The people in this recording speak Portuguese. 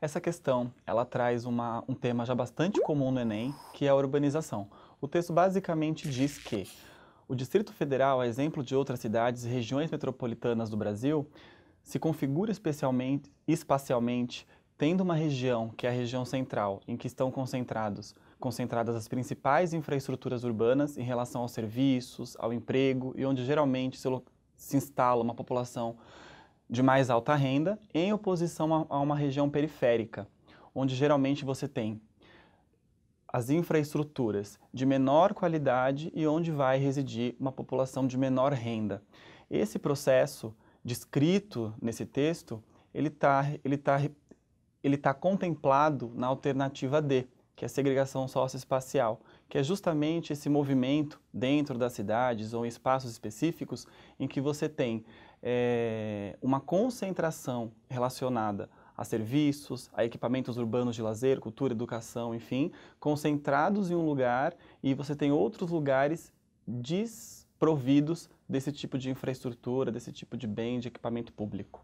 Essa questão, ela traz uma, um tema já bastante comum no Enem, que é a urbanização. O texto basicamente diz que o Distrito Federal, a exemplo de outras cidades e regiões metropolitanas do Brasil, se configura especialmente, espacialmente tendo uma região, que é a região central, em que estão concentrados, concentradas as principais infraestruturas urbanas em relação aos serviços, ao emprego e onde geralmente se, se instala uma população de mais alta renda em oposição a, a uma região periférica, onde geralmente você tem as infraestruturas de menor qualidade e onde vai residir uma população de menor renda. Esse processo descrito nesse texto, ele está ele tá, ele tá contemplado na alternativa D, que é a segregação socioespacial, que é justamente esse movimento dentro das cidades ou em espaços específicos em que você tem é, uma concentração relacionada a serviços, a equipamentos urbanos de lazer, cultura, educação, enfim, concentrados em um lugar e você tem outros lugares desprovidos desse tipo de infraestrutura, desse tipo de bem, de equipamento público.